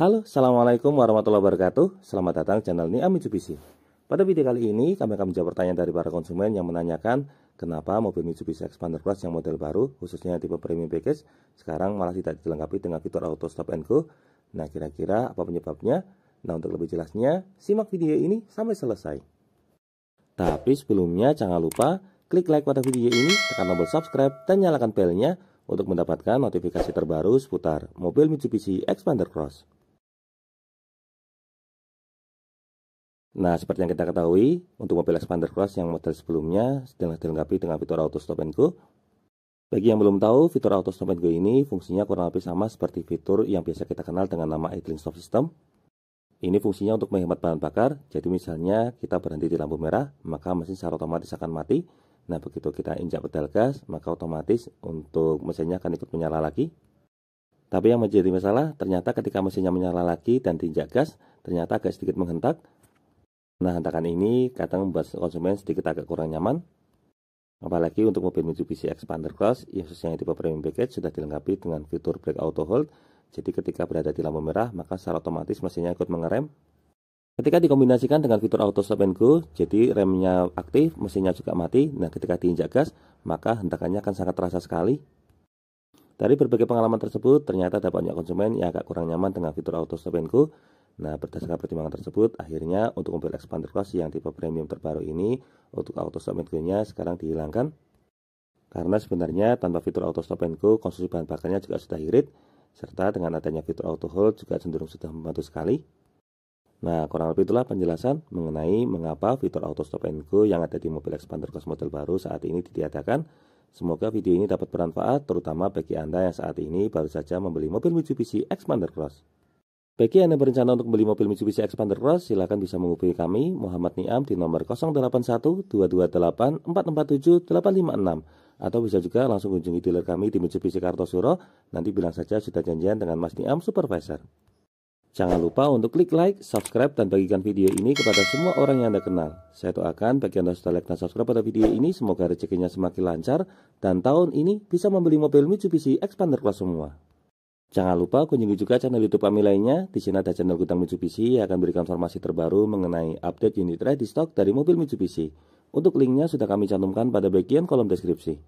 Halo, Assalamualaikum warahmatullahi wabarakatuh Selamat datang di channel ini Mitsubishi Pada video kali ini kami akan menjawab pertanyaan dari para konsumen yang menanyakan Kenapa mobil Mitsubishi Expander Cross yang model baru khususnya tipe premium package Sekarang malah tidak dilengkapi dengan fitur auto stop and go Nah kira-kira apa penyebabnya? Nah untuk lebih jelasnya simak video ini sampai selesai Tapi sebelumnya jangan lupa klik like pada video ini, tekan tombol subscribe dan nyalakan belnya untuk mendapatkan notifikasi terbaru seputar mobil Mitsubishi Expander Cross. Nah, seperti yang kita ketahui, untuk mobil Expander Cross yang model sebelumnya sedang dilengkapi dengan fitur Auto Stop and Go. Bagi yang belum tahu, fitur Auto Stop and Go ini fungsinya kurang lebih sama seperti fitur yang biasa kita kenal dengan nama Idling Stop System. Ini fungsinya untuk menghemat bahan bakar, jadi misalnya kita berhenti di lampu merah, maka mesin secara otomatis akan mati. Nah, begitu kita injak pedal gas, maka otomatis untuk mesinnya akan ikut menyala lagi. Tapi yang menjadi masalah, ternyata ketika mesinnya menyala lagi dan diinjak gas, ternyata agak sedikit menghentak, Nah, hentakan ini kadang membuat konsumen sedikit agak kurang nyaman. Apalagi untuk mobil Mitsubishi Expander Cross, yang sesuai tipe premium package sudah dilengkapi dengan fitur brake auto hold. Jadi ketika berada di lampu merah, maka secara otomatis mesinnya ikut mengerem. Ketika dikombinasikan dengan fitur auto stop and go, jadi remnya aktif, mesinnya juga mati. Nah, ketika diinjak gas, maka hentakannya akan sangat terasa sekali. Dari berbagai pengalaman tersebut, ternyata ada banyak konsumen yang agak kurang nyaman dengan fitur auto stop and go, Nah, berdasarkan pertimbangan tersebut, akhirnya untuk mobil expander Cross yang tipe premium terbaru ini, untuk auto stop and go-nya sekarang dihilangkan. Karena sebenarnya tanpa fitur auto stop and go, konsumsi bahan bakarnya juga sudah irit, serta dengan adanya fitur auto hold juga cenderung sudah membantu sekali. Nah, kurang lebih itulah penjelasan mengenai mengapa fitur auto stop and go yang ada di mobil expander Cross model baru saat ini ditiadakan. Semoga video ini dapat bermanfaat, terutama bagi Anda yang saat ini baru saja membeli mobil Mitsubishi Expander Cross. Bagi Anda berencana untuk membeli mobil Mitsubishi Expander Cross, silakan bisa menghubungi kami Muhammad Niam di nomor 081-228-447-856 atau bisa juga langsung kunjungi dealer kami di Mitsubishi Kartosuro. Nanti bilang saja sudah janjian dengan Mas Niam Supervisor. Jangan lupa untuk klik like, subscribe, dan bagikan video ini kepada semua orang yang Anda kenal. Saya doakan bagi Anda sudah like dan subscribe pada video ini, semoga rezekinya semakin lancar, dan tahun ini bisa membeli mobil Mitsubishi Expander Cross semua. Jangan lupa kunjungi juga channel YouTube kami lainnya. Di sini ada channel Gudang Mitsubishi yang akan berikan informasi terbaru mengenai update unit ready stock dari mobil Mitsubishi. Untuk linknya sudah kami cantumkan pada bagian kolom deskripsi.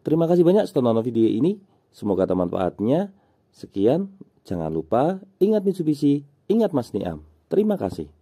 Terima kasih banyak sudah menonton video ini. Semoga ada manfaatnya. Sekian, jangan lupa ingat Mitsubishi, ingat Mas Niam. Terima kasih.